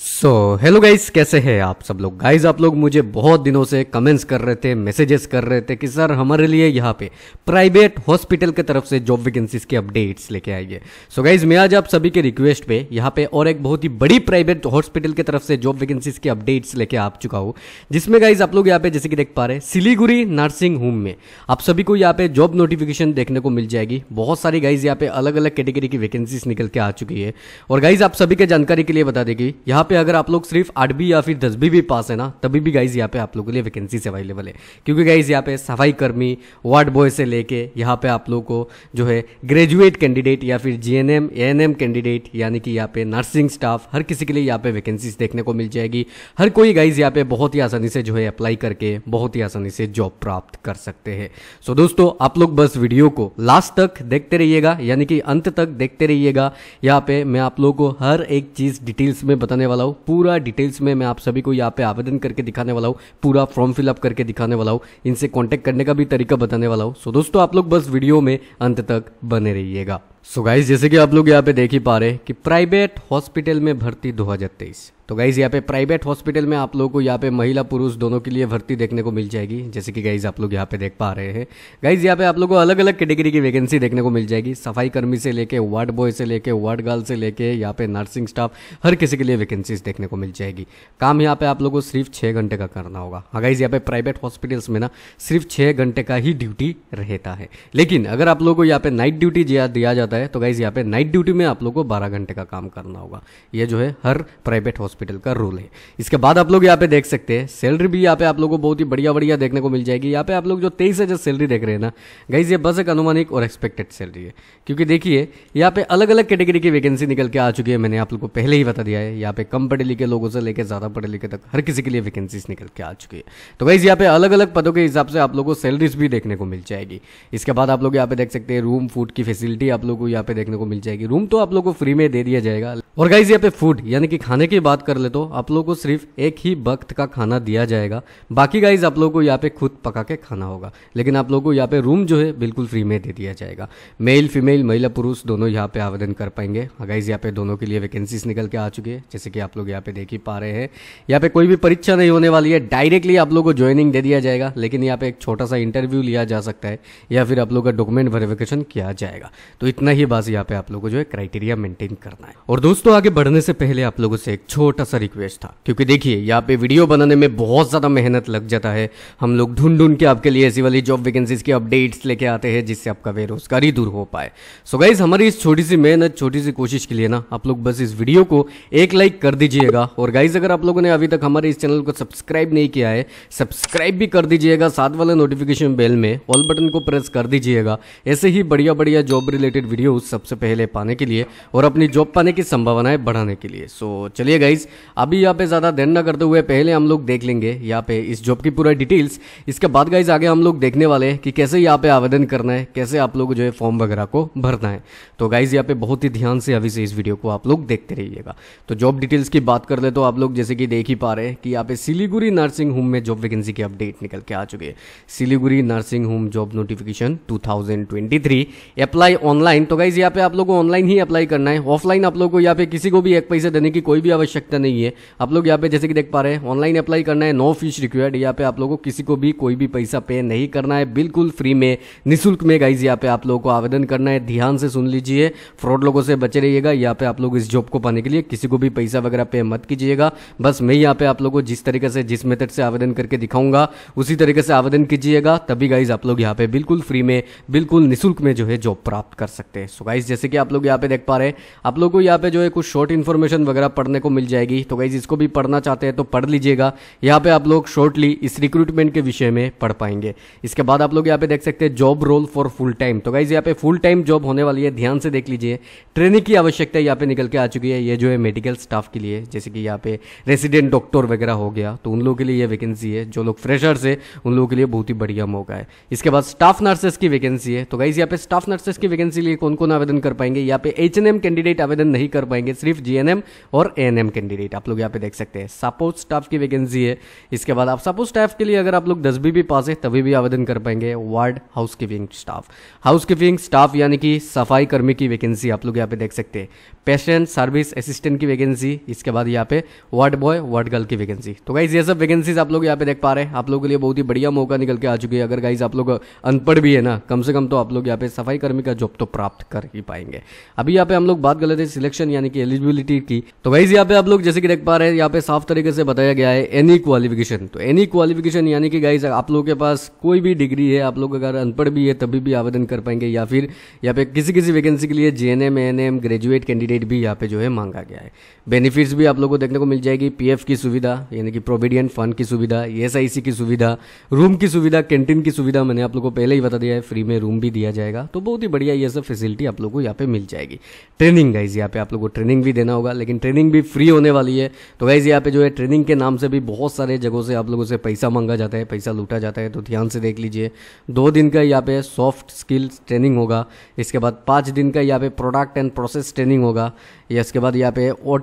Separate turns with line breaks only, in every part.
so hello guys कैसे हैं आप सब लोग गाइस आप लोग मुझे बहुत दिनों से कमेंट्स कर रहे थे मैसेजेस कर रहे थे कि सर हमारे लिए यहाँ पे प्राइवेट हॉस्पिटल की तरफ से जॉब वैकेंसीज के अपडेट्स लेके आइए सो गाइज गाइस मैं आज आप सभी के रिक्वेस्ट पे यहाँ पे और एक बहुत ही बड़ी प्राइवेट हॉस्पिटल की तरफ से जॉब वैकेंसीज के अपडेट्स लेके आ चुका हूँ जिसमें गाइज आप लोग यहाँ पे जैसे कि देख पा रहे सिलीगुड़ी नर्सिंग होम में आप सभी को यहाँ पे जॉब नोटिफिकेशन देखने को मिल जाएगी बहुत सारी गाइज यहाँ पे अलग अलग कैटेगरी की वैकेंसीज निकल के आ चुकी है और गाइज आप सभी के जानकारी के लिए बता देगी यहाँ यहाँ पे अगर आप लोग सिर्फ आठ भी या फिर दस भी, भी पास है ना तभी भी गाइज यहाँ पे आप लोगों के लिए वैकेंसीज अवेलेबल है क्योंकि गाइज यहाँ पे सफाई कर्मी वार्ड बॉय से लेके यहाँ पे आप लोगों को जो है ग्रेजुएट कैंडिडेट या फिर G N M N M candidate यानी कि यहाँ पे नर्सिंग स्टाफ हर किसी के लिए यहाँ पे वैकेंसीज देखने को मिल जाएगी हर कोई गाइज यहाँ पे बहुत ही आसानी से जो है अप्लाई करके बहुत ही आसानी से जॉब प्राप्त कर सकते हैं सो दोस्तों आप लोग बस वीडियो को लास्ट तक देखते रहिएगा यानी कि अंत तक देखते रहिएगा यहाँ पे मैं आप लोगों को हर एक चीज़ डिटेल्स में बताने वाला हूँ पूरा डिटेल्स में मैं आप सभी को यहाँ पे आवेदन करके दिखाने वाला हूँ पूरा फॉर्म फिलअप करके दिखाने वाला हूँ इनसे कॉन्टैक्ट करने का भी तरीका बताने वाला हूँ सो दोस्तों आप लोग बस वीडियो में अंत तक बने रहिएगा सो so गाइज जैसे कि आप लोग यहाँ पे देख ही पा रहे कि प्राइवेट हॉस्पिटल में भर्ती 2023 तो गाइज यहाँ पे प्राइवेट हॉस्पिटल में आप लोगों को यहाँ पे महिला पुरुष दोनों के लिए भर्ती देखने को मिल जाएगी जैसे कि गाइज आप लोग यहाँ पे देख पा रहे हैं गाइज यहाँ पे आप लोगों को अलग अलग कैटेगरी की वैकेंसी देखने को मिल जाएगी सफाई कर्मी से लेके वार्ड बॉय से लेके वार्ड गर्ल से लेके यहाँ पे नर्सिंग स्टाफ हर किसी के लिए वैकेंसीज देखने को मिल जाएगी काम यहाँ पे आप लोग को सिर्फ छः घंटे का करना होगा हाँ गाइज यहाँ पे प्राइवेट हॉस्पिटल्स में ना सिर्फ छः घंटे का ही ड्यूटी रहता है लेकिन अगर आप लोग को यहाँ पे नाइट ड्यूटी दिया जाता जाता है तो गाइज यहाँ पे नाइट ड्यूटी में आप लोग को बारह घंटे का काम करना होगा ये जो है हर प्राइवेट हॉस्पिटल का रूल है इसके बाद आप लोग यहाँ पे देख सकते हैं सैलरी भी यहाँ पे आप लोग को बहुत ही बढ़िया बढ़िया देखने को मिल जाएगी यहाँ पे आप लोग जो तेईस हज़ार सैलरी देख रहे हैं ना गाइज ये बस एक अनुमानिक और एक्सपेक्टेड सैलरी है क्योंकि देखिए यहाँ पे अलग अलग कैटेगरी की वैकेंसी निकल के आ चुकी है मैंने आप लोग को पहले ही बता दिया है यहाँ पे कम पढ़े लिखे लोगों से लेकर ज़्यादा पढ़े लिखे तक हर किसी के लिए वैकेंसीज निकल के आ चुकी है तो गाइज यहाँ पे अलग अलग पदों के हिसाब से आप लोग को सैलरीज भी देखने को मिल जाएगी इसके बाद आप लोग यहाँ पे देख सकते हैं रूम फूड की फैसिलिटी आप लोग को यहाँ पे देखने को मिल जाएगी रूम तो आप लोग को फ्री में दे दिया जाएगा और गाइज यहाँ पे फूड यानी कि खाने की बात कर ले तो आप लोग को सिर्फ एक ही वक्त का खाना दिया जाएगा बाकी गाइज आप लोग को यहाँ पे खुद पका के खाना होगा लेकिन आप लोग को यहाँ पे रूम जो है बिल्कुल फ्री में दे दिया जाएगा मेल फीमेल महिला पुरुष दोनों यहाँ पे आवेदन कर पाएंगे गाइज हाँ यहाँ पे दोनों के लिए वैकेंसीज निकल के आ चुके हैं जैसे कि आप लोग यहाँ पे देख ही पा रहे हैं यहाँ पे कोई भी परीक्षा नहीं होने वाली है डायरेक्टली आप लोग को ज्वाइनिंग दे दिया जाएगा लेकिन यहाँ पे एक छोटा सा इंटरव्यू लिया जा सकता है या फिर आप लोग का डॉक्यूमेंट वेरिफिकेशन किया जाएगा तो इतना करना ही बस यहाँ पे आप लोगों को जो है क्राइटेरिया मेंटेन करना है और दोस्तों आगे बढ़ने से पहले आप लोगों से एक छोटा सा रिक्वेस्ट था क्योंकि देखिए यहाँ पे वीडियो बनाने में बहुत ज्यादा मेहनत लग जाता है हम लोग ढूंढ ढूंढ के आपके लिए ऐसी वाली जॉब वैकेंसीज की अपडेट्स लेके आते हैं जिससे आपका बेरोजगारी दूर हो पाए सो गाइज हमारी इस छोटी सी मेहनत छोटी सी कोशिश के लिए ना आप लोग बस इस वीडियो को एक लाइक कर दीजिएगा और गाइज अगर आप लोगों ने अभी तक हमारे इस चैनल को सब्सक्राइब नहीं किया है सब्सक्राइब भी कर दीजिएगा साथ वाले नोटिफिकेशन बेल में ऑल बटन को प्रेस कर दीजिएगा ऐसे ही बढ़िया बढ़िया जॉब रिलेटेड वीडियो वीडियोस सबसे पहले पाने के लिए और अपनी जॉब पाने की संभावनाएं बढ़ाने के लिए सो so, चलिए गाइज अभी यहाँ पे ज़्यादा देर ना करते हुए पहले हम लोग देख लेंगे यहाँ पे इस जॉब की पूरा डिटेल्स इसके बाद गाइज आगे हम लोग देखने वाले हैं कि कैसे यहाँ पे आवेदन करना है कैसे आप लोग जो है फॉर्म वगैरह को भरना है तो गाइज यहाँ पे बहुत ही ध्यान से अभी से इस वीडियो को आप लोग देखते रहिएगा तो जॉब डिटेल्स की बात कर ले तो आप लोग जैसे कि देख ही पा रहे हैं कि यहाँ पे सिलीगुड़ी नर्सिंग होम में जॉब वैकेंसी की अपडेट निकल के आ चुकी है Siliguri nursing home job notification 2023 apply online तो गाइज यहाँ पे आप लोगों को ऑनलाइन ही अप्लाई करना है ऑफलाइन आप लोगों को यहाँ पे किसी को भी एक पैसे देने की कोई भी आवश्यकता नहीं है आप लोग यहाँ पे जैसे कि देख पा रहे हैं ऑनलाइन अप्लाई करना है नो फीस रिक्वायर्ड यहाँ पे आप लोगों को किसी को भी कोई भी पैसा पे नहीं करना है बिल्कुल फ्री में निःशुल्क में गाइज यहाँ पे आप लोगों को आवेदन करना है ध्यान से सुन लीजिए फ्रॉड लोगों से बचे रहिएगा यहाँ पे आप लोग इस जॉब को पाने के लिए किसी को भी पैसा वगैरह पे मत कीजिएगा बस मैं यहाँ पे आप लोग को जिस तरीके से जिस मेथड से आवेदन करके दिखाऊंगा उसी तरीके से आवेदन कीजिएगा तभी गाइज आप लोग यहाँ पे बिल्कुल फ्री में बिल्कुल निःशुल्क में जो है जॉब प्राप्त कर सकते सकते हैं सो गाइज जैसे कि आप लोग यहाँ पे देख पा रहे हैं आप लोगों को यहाँ पे जो है कुछ शॉर्ट इन्फॉर्मेशन वगैरह पढ़ने को मिल जाएगी तो गाइज इसको भी पढ़ना चाहते हैं तो पढ़ लीजिएगा यहाँ पे आप लोग शॉर्टली इस रिक्रूटमेंट के विषय में पढ़ पाएंगे इसके बाद आप लोग यहाँ पे देख सकते हैं job role for full time तो गाइज यहाँ पे फुल टाइम जॉब होने वाली है ध्यान से देख लीजिए ट्रेनिंग की आवश्यकता यहाँ पे निकल के आ चुकी है ये जो है मेडिकल स्टाफ के लिए जैसे कि यहाँ पे रेसिडेंट डॉक्टर वगैरह हो गया तो उन लोगों के लिए ये वैकेंसी है जो लोग फ्रेशर्स है उन लोगों के लिए बहुत ही बढ़िया मौका है इसके बाद स्टाफ नर्सेस की वैकेंसी है तो गाइज यहाँ पे स्टाफ नर्सेस की वैकेंसी लिए कौन कौन आवेदन कर पाएंगे यहाँ पे एच कैंडिडेट आवेदन नहीं कर पाएंगे सिर्फ जीएनएम और एएनएम कैंडिडेट आप लोग यहाँ पे देख सकते हैं सपोर्ट स्टाफ की वैकेंसी है इसके बाद आप सपोर्ट स्टाफ के लिए अगर आप लोग बी भी पास है तभी भी आवेदन कर पाएंगे ward house keeping staff house keeping staff यानी कि सफाई कर्मी की वैकेंसी आप लोग यहाँ पे देख सकते हैं पेशेंट सर्विस असिस्टेंट की वैकेंसी इसके बाद यहाँ पे वार्ड बॉय वार्ड गर्ल की वैकेंसी तो गाइज ये सब वैकेंसीज आप लोग यहाँ पे देख पा रहे हैं आप लोगों के लिए बहुत ही बढ़िया मौका निकल के आ चुकी है अगर गाइज आप लोग अनपढ़ भी है ना कम से कम तो आप लोग यहाँ पे सफाई कर्मी का जॉब तो प्राप्त प्राप्त कर ही पाएंगे अभी यहाँ पे हम लोग बात कर लेते हैं सिलेक्शन यानी कि एलिजिबिलिटी की तो वही यहाँ पे आप लोग जैसे कि देख पा रहे हैं यहाँ पे साफ तरीके से बताया गया है एनी क्वालिफिकेशन तो एनी क्वालिफिकेशन यानी कि गाइज आप लोग के पास कोई भी डिग्री है आप लोग अगर अनपढ़ भी है तभी भी आवेदन कर पाएंगे या फिर यहाँ पे किसी किसी वैकेंसी के लिए जे एन ग्रेजुएट कैंडिडेट भी यहाँ पे जो है मांगा गया है बेनिफिट्स भी आप लोगों को देखने को मिल जाएगी पीएफ की सुविधा यानी कि प्रोविडेंट फंड की सुविधा ईएसआईसी e की सुविधा रूम की सुविधा कैंटीन की सुविधा मैंने आप लोग को पहले ही बता दिया है फ्री में रूम भी दिया जाएगा तो बहुत ही बढ़िया ये सब फैसिलिटी फैसिलिटी आप लोग को यहाँ पे मिल जाएगी ट्रेनिंग गाइज यहाँ पे आप लोग को ट्रेनिंग भी देना होगा लेकिन ट्रेनिंग भी फ्री होने वाली है तो गाइज यहाँ पे जो है ट्रेनिंग के नाम से भी बहुत सारे जगहों से आप लोगों से पैसा मांगा जाता है पैसा लूटा जाता है तो ध्यान से देख लीजिए दो दिन का यहाँ पे सॉफ्ट स्किल्स ट्रेनिंग होगा इसके बाद पाँच दिन का यहाँ पे प्रोडक्ट एंड प्रोसेस ट्रेनिंग होगा या इसके बाद यहाँ पे ओ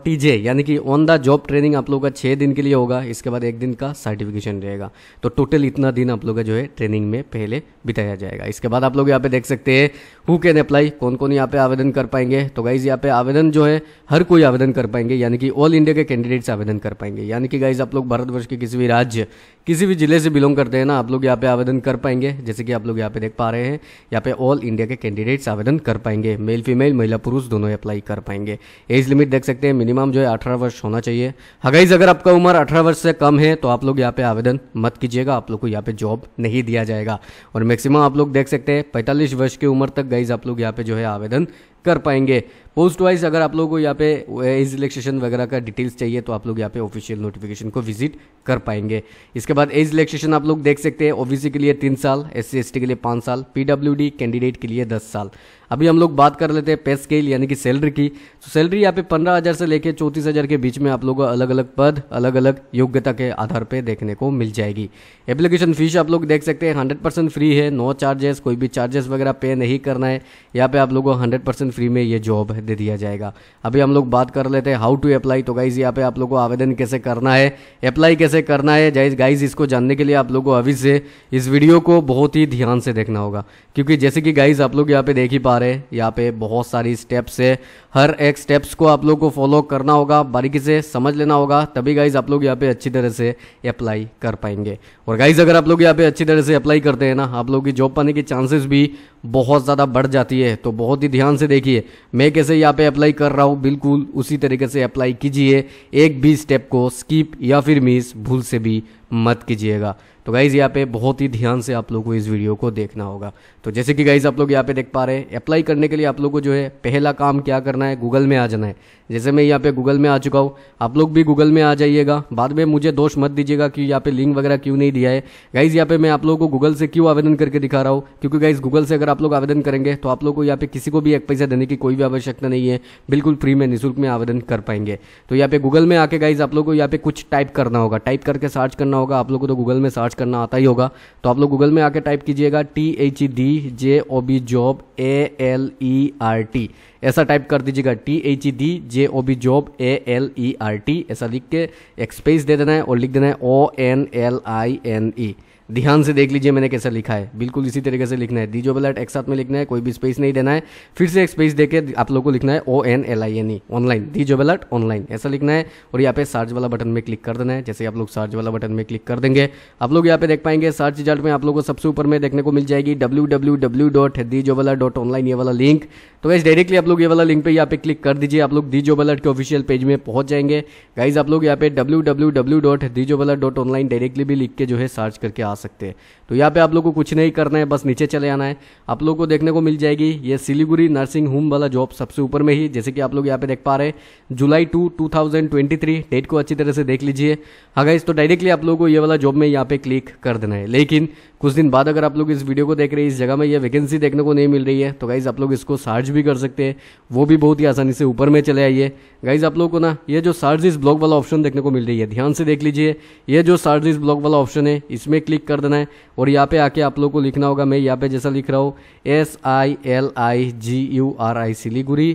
यानी कि ऑन द जॉब ट्रेनिंग आप लोगों का छः दिन के लिए होगा इसके बाद एक दिन का सर्टिफिकेशन रहेगा तो टोटल इतना दिन आप लोग का जो है ट्रेनिंग में पहले बिताया जाएगा इसके बाद आप लोग यहाँ पे देख सकते हैं हु कैन अप्लाई भाई कौन कौन यहाँ पे आवेदन कर पाएंगे तो गाइज यहाँ पे आवेदन जो है हर कोई आवेदन कर पाएंगे यानी कि ऑल इंडिया के कैंडिडेट्स आवेदन कर पाएंगे यानी कि गाइज आप लोग भारतवर्ष के किसी भी राज्य किसी भी जिले से बिलोंग करते हैं ना आप लोग यहाँ पे आवेदन कर पाएंगे जैसे कि आप लोग यहाँ पे देख पा रहे हैं यहाँ पे ऑल इंडिया के कैंडिडेट्स आवेदन कर पाएंगे मेल फीमेल महिला पुरुष दोनों अप्लाई कर पाएंगे एज लिमिट देख सकते हैं मिनिमम जो है अठारह वर्ष होना चाहिए हाँ अगर आपका उम्र अठारह वर्ष से कम है तो आप लोग यहाँ पे आवेदन मत कीजिएगा आप लोग को यहाँ पे जॉब नहीं दिया जाएगा और मैक्सिमम आप लोग देख सकते हैं पैंतालीस वर्ष की उम्र तक गाइज आप लोग यहाँ पे पे जो है आवेदन कर पाएंगे पोस्ट वाइज अगर आप लोगों को यहाँ पे एज रिलैक्सेशन वगैरह का डिटेल्स चाहिए तो आप लोग यहाँ पे ऑफिशियल नोटिफिकेशन को विजिट कर पाएंगे इसके बाद एज रिलैक्सेशन आप लोग देख सकते हैं ओबीसी के लिए तीन साल एस सी के लिए पाँच साल पीडब्ल्यूडी कैंडिडेट के लिए दस साल अभी हम लोग बात कर लेते हैं पे स्केल यानी कि सैलरी की तो सैलरी यहाँ पे पंद्रह हज़ार से लेकर चौंतीस हज़ार के बीच में आप लोगों को अलग अलग पद अलग अलग योग्यता के आधार पर देखने को मिल जाएगी एप्लीकेशन फीस आप लोग देख सकते हैं हंड्रेड परसेंट फ्री है नो चार्जेस कोई भी चार्जेस वगैरह पे नहीं करना है यहाँ पे आप लोगों को हंड्रेड परसेंट परसेंट फ्री में ये जॉब दे दिया जाएगा अभी हम लोग बात कर लेते हैं हाउ टू अप्लाई तो गाइज यहाँ पे आप लोगों को आवेदन कैसे करना है अप्लाई कैसे करना है जाइज गाइज इसको जानने के लिए आप लोगों को अभी से इस वीडियो को बहुत ही ध्यान से देखना होगा क्योंकि जैसे कि गाइज आप लोग यहाँ पे देख ही पा रहे हैं यहाँ पे बहुत सारी स्टेप्स है हर एक स्टेप्स को आप लोग को फॉलो करना होगा बारीकी से समझ लेना होगा तभी गाइज आप लोग यहाँ पे अच्छी तरह से अप्लाई कर पाएंगे और गाइज अगर आप लोग यहाँ पे अच्छी तरह से अप्लाई करते हैं ना आप लोग की जॉब पाने की चांसेस भी बहुत ज़्यादा बढ़ जाती है तो बहुत ही ध्यान से देखिए मैं कैसे यहाँ पे अप्लाई कर रहा हूँ बिल्कुल उसी तरीके से अप्लाई कीजिए एक भी स्टेप को स्कीप या फिर मिस भूल से भी मत कीजिएगा तो गाइज़ यहाँ पे बहुत ही ध्यान से आप लोग को इस वीडियो को देखना होगा तो जैसे कि गाइज़ आप लोग यहाँ पे देख पा रहे हैं अप्लाई करने के लिए आप लोग को जो है पहला काम क्या करना है गूगल में आ जाना है जैसे मैं यहाँ पे गूगल में आ चुका हूँ आप लोग भी गूगल में आ जाइएगा बाद में मुझे दोष मत दीजिएगा कि यहाँ पे लिंक वगैरह क्यों नहीं दिया है गाइज़ यहाँ पे मैं आप लोगों को गूगल से क्यों आवेदन करके दिखा रहा हूँ क्योंकि गाइज़ गूगल से अगर आप लोग आवेदन करेंगे तो आप लोग को यहाँ पे किसी को भी एक पैसा देने की कोई भी आवश्यकता नहीं है बिल्कुल फ्री में निःशुल्क में आवेदन कर पाएंगे तो यहाँ पे गूगल में आके गाइज़ आप लोग को यहाँ पे कुछ टाइप करना होगा टाइप करके सर्च करना करना होगा आप लोगों को तो गूगल में सर्च करना आता ही होगा तो आप लोग गूगल में आके टाइप कीजिएगा T H E D J O B job A L E R T ऐसा टाइप कर दीजिएगा T H E D J O B job A L E R T ऐसा लिख के एक्सपेस दे देना है और लिख देना है O N L I N E ध्यान से देख लीजिए मैंने कैसा लिखा है बिल्कुल इसी तरीके से लिखना है डीजो बेलाट एक साथ में लिखना है कोई भी स्पेस नहीं देना है फिर से एक स्पेस देकर आप लोग को लिखना है O N L I N E online डीजो बेलाट ऑनलाइन ऐसा लिखना है और यहाँ पे सर्च वाला बटन में क्लिक कर देना है जैसे आप लोग सर्च वाला बटन में क्लिक कर देंगे आप लोग यहाँ पे देख पाएंगे सर्च रिजल्ट में आप लोग को सबसे ऊपर में देखने को मिल जाएगी W W W dot online ये वाला लिंक तो वैसे डायरेक्टली आप लोग ये वाला लिंक पे यहाँ पे क्लिक कर दीजिए आप लोग डीजो बेलाट के ऑफिशियल पेज में पहुंच जाएंगे गाइज आप लोग यहाँ पे डब्ल्यू डब्ल्यू डब्ल्यू डॉट दीजो बलट डॉट ऑनलाइन डायरेक्टली भी लिख के जो है सर्च करके आ सकते हैं तो यहाँ पे आप लोगों को कुछ नहीं करना है बस नीचे चले आना है आप लोगों को देखने को मिल जाएगी ये सिलीगुड़ी नर्सिंग होम वाला जॉब सबसे ऊपर में ही जैसे कि आप लोग यहाँ पे देख पा रहे हैं जुलाई टू टू डेट को अच्छी तरह से देख लीजिए अगर हाँ इस तो डायरेक्टली आप लोगों को ये वाला जॉब में यहाँ पे क्लिक कर देना है लेकिन कुछ दिन बाद अगर आप लोग इस वीडियो को देख रहे हैं इस जगह में ये वैकेंसी देखने को नहीं मिल रही है तो गाइज आप लोग इसको सर्च भी कर सकते हैं वो भी बहुत ही आसानी से ऊपर में चले आइए गाइज आप लोगों को ना ये जो सर्च इस ब्लॉग वाला ऑप्शन देखने को मिल रही है ध्यान से देख लीजिए ये जो सर्च इस ब्लॉग वाला ऑप्शन है इसमें क्लिक कर देना है और यहाँ पे आके आप लोग को लिखना होगा मैं यहाँ पे जैसा लिख रहा हूँ S I L I G U R I Siliguri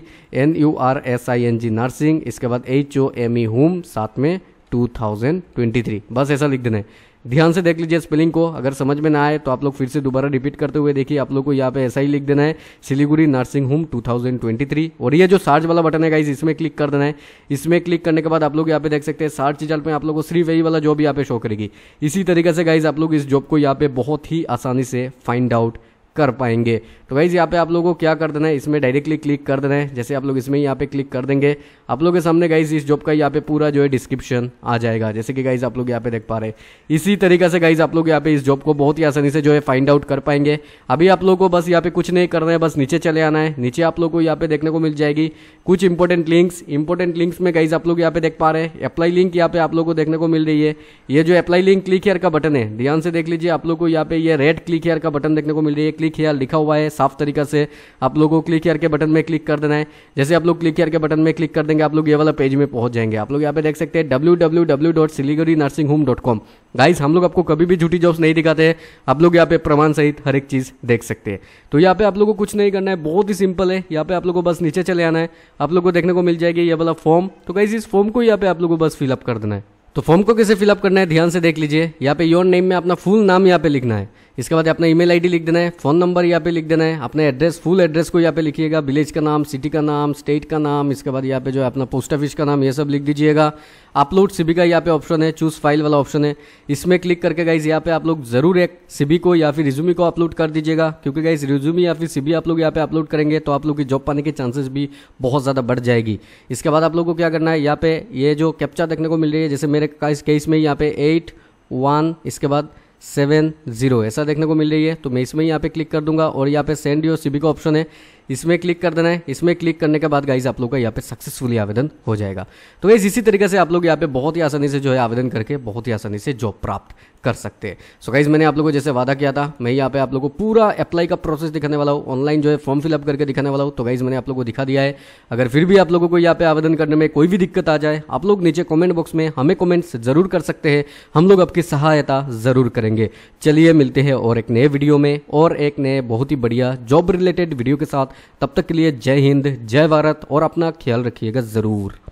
N U R S I N G nursing इसके बाद H O M E home साथ में 2023 बस ऐसा लिख देना है ध्यान से देख लीजिए स्पेलिंग को अगर समझ में ना आए तो आप लोग फिर से दोबारा रिपीट करते हुए देखिए आप लोग को यहाँ पे ऐसा ही लिख देना है सिलीगुड़ी नर्सिंग होम 2023 और ये जो सार्च वाला बटन है गाइज इसमें क्लिक कर देना है इसमें क्लिक करने के बाद आप लोग यहाँ पे देख सकते हैं सार्च रिजल्ट में आप लोग को सिर्फ यही वाला जॉब यहाँ पे शो करेगी इसी तरीके से गाइज आप लोग इस जॉब को यहाँ पे बहुत ही आसानी से फाइंड आउट कर पाएंगे तो वाइज यहाँ पे आप लोगों को क्या कर देना है इसमें डायरेक्टली क्लिक कर देना है जैसे आप लोग इसमें यहाँ पे क्लिक कर देंगे आप लोगों के सामने गाइज इस जॉब का यहाँ पे पूरा जो है डिस्क्रिप्शन आ जाएगा जैसे कि गाइज आप लोग यहाँ पे देख पा रहे हैं इसी तरीके से गाइज आप लोग यहाँ पे इस जॉब को बहुत ही आसानी से जो है फाइंड आउट कर पाएंगे अभी आप लोग को बस यहाँ पे कुछ नहीं करना है बस नीचे चले आना है नीचे आप लोग को यहाँ पे देखने को मिल जाएगी कुछ इंपॉर्टेंट लिंक्स इंपॉर्टेंट लिंक्स में गाइज आप लोग यहाँ पे देख पा रहे हैं अप्लाई लिंक यहाँ पे आप लोग को देखने को मिल रही है ये जो अप्लाई लिंक क्लिक हेयर का बटन है ध्यान से देख लीजिए आप लोग को यहाँ पे ये रेड क्लिक हेयर का बटन देखने को मिल रही है क्लिक हेयर लिखा हुआ है साफ तरीका से आप लोगों को क्लिक हेयर के बटन में क्लिक कर देना है जैसे आप लोग क्लिक हेयर के बटन में क्लिक कर देंगे आप लोग ये वाला पेज में पहुंच जाएंगे आप लोग यहाँ पे देख सकते हैं W W W dot Siliguri nursing home dot com guys हम लोग आपको कभी भी झूठी जॉब्स नहीं दिखाते हैं आप लोग यहाँ पे प्रमाण सहित हर एक चीज़ देख सकते हैं तो यहाँ पे आप लोगों को कुछ नहीं करना है बहुत ही सिंपल है यहाँ पे आप लोगों को बस नीचे चले आना है आप लोग को देखने को मिल जाएगी ये वाला फॉर्म तो गाइज इस फॉर्म को यहाँ पे आप लोगों को बस फिलअप कर देना है तो फॉर्म को कैसे फिलअप करना है ध्यान से देख लीजिए यहाँ पे योर नेम में अपना फुल नाम यहाँ पे लिखना है इसके बाद अपना ईमेल आईडी लिख देना है फोन नंबर यहाँ पे लिख देना है अपने एड्रेस फुल एड्रेस को यहाँ पे लिखिएगा विलेज का नाम सिटी का नाम स्टेट का नाम इसके बाद यहाँ पे जो है अपना पोस्ट ऑफिस का नाम ये सब लिख दीजिएगा अपलोड सीबी का यहाँ पे ऑप्शन है चूज फाइल वाला ऑप्शन है इसमें क्लिक करके गाइज यहाँ पे आप लोग जरूर एक सीबी को या फिर रिज्यूमी को अपलोड कर दीजिएगा क्योंकि गाइज रिज्यूमी या फिर सीबी आप लोग यहाँ पे अपलोड करेंगे तो आप लोग की जॉब पाने के चांसेस भी बहुत ज़्यादा बढ़ जाएगी इसके बाद आप लोग को क्या करना है यहाँ पे ये जो कैप्चा देखने को मिल रही है जैसे मेरे केस में यहाँ पे एट वन इसके बाद सेवन जीरो ऐसा देखने को मिल रही है तो मैं इसमें यहाँ पे क्लिक कर दूंगा और यहाँ पे सेंड योर सीबी का ऑप्शन है इसमें क्लिक कर देना है इसमें क्लिक करने के बाद गाइज आप लोग का यहाँ पे सक्सेसफुली आवेदन हो जाएगा तो गाइज इसी तरीके से आप लोग यहाँ पे बहुत ही आसानी से जो है आवेदन करके बहुत ही आसानी से जॉब प्राप्त कर सकते हैं सो गाइज मैंने आप लोगों को जैसे वादा किया था मैं यहाँ पे आप लोगों को पूरा अप्लाई का प्रोसेस दिखाने वाला हूँ ऑनलाइन जो है फॉर्म फिलअप करके दिखाने वाला हूँ तो गाइज मैंने आप लोगों को दिखा दिया है अगर फिर भी आप लोगों को यहाँ पे आवेदन करने में कोई भी दिक्कत आ जाए आप लोग नीचे कॉमेंट बॉक्स में हमें कॉमेंट्स जरूर कर सकते हैं हम लोग आपकी सहायता जरूर करेंगे चलिए मिलते हैं और एक नए वीडियो में और एक नए बहुत ही बढ़िया जॉब रिलेटेड वीडियो के साथ तब तक के लिए जय हिंद जय भारत और अपना ख्याल रखिएगा ज़रूर